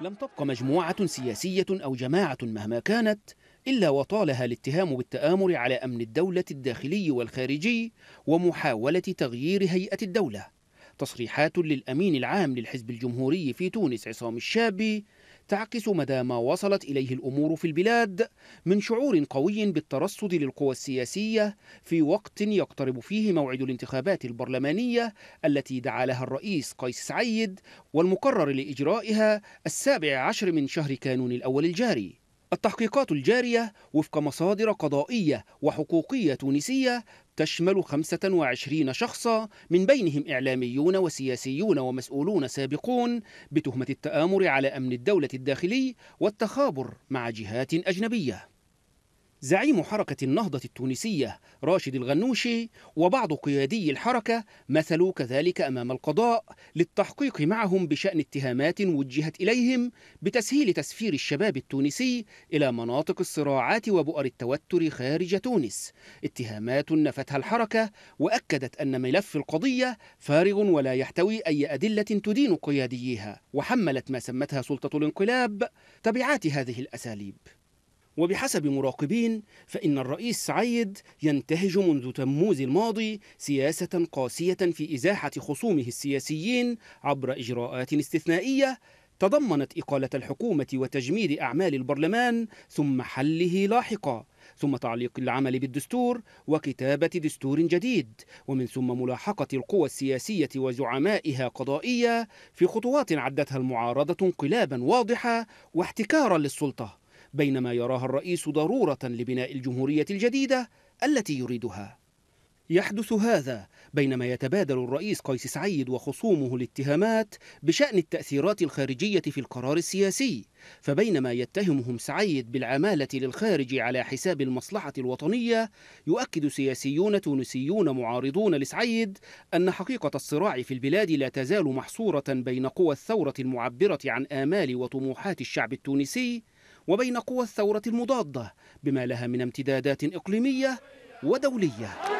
لم تبق مجموعة سياسية أو جماعة مهما كانت إلا وطالها الاتهام بالتآمر على أمن الدولة الداخلي والخارجي ومحاولة تغيير هيئة الدولة تصريحات للأمين العام للحزب الجمهوري في تونس عصام الشابي تعكس مدى ما وصلت إليه الأمور في البلاد من شعور قوي بالترصد للقوى السياسية في وقت يقترب فيه موعد الانتخابات البرلمانية التي دعا لها الرئيس قيس سعيد والمقرر لإجرائها السابع عشر من شهر كانون الأول الجاري التحقيقات الجارية وفق مصادر قضائية وحقوقية تونسية تشمل 25 شخصا من بينهم إعلاميون وسياسيون ومسؤولون سابقون بتهمة التآمر على أمن الدولة الداخلي والتخابر مع جهات أجنبية زعيم حركة النهضة التونسية راشد الغنوشي وبعض قيادي الحركة مثلوا كذلك أمام القضاء للتحقيق معهم بشأن اتهامات وجهت إليهم بتسهيل تسفير الشباب التونسي إلى مناطق الصراعات وبؤر التوتر خارج تونس اتهامات نفتها الحركة وأكدت أن ملف القضية فارغ ولا يحتوي أي أدلة تدين قياديها وحملت ما سمتها سلطة الانقلاب تبعات هذه الأساليب وبحسب مراقبين فإن الرئيس سعيد ينتهج منذ تموز الماضي سياسة قاسية في إزاحة خصومه السياسيين عبر إجراءات استثنائية تضمنت إقالة الحكومة وتجميد أعمال البرلمان ثم حله لاحقا ثم تعليق العمل بالدستور وكتابة دستور جديد ومن ثم ملاحقة القوى السياسية وزعمائها قضائية في خطوات عدتها المعارضة انقلابا واضحة واحتكارا للسلطة بينما يراها الرئيس ضرورة لبناء الجمهورية الجديدة التي يريدها يحدث هذا بينما يتبادل الرئيس قيس سعيد وخصومه الاتهامات بشأن التأثيرات الخارجية في القرار السياسي فبينما يتهمهم سعيد بالعمالة للخارج على حساب المصلحة الوطنية يؤكد سياسيون تونسيون معارضون لسعيد أن حقيقة الصراع في البلاد لا تزال محصورة بين قوى الثورة المعبرة عن آمال وطموحات الشعب التونسي وبين قوى الثورة المضادة بما لها من امتدادات إقليمية ودولية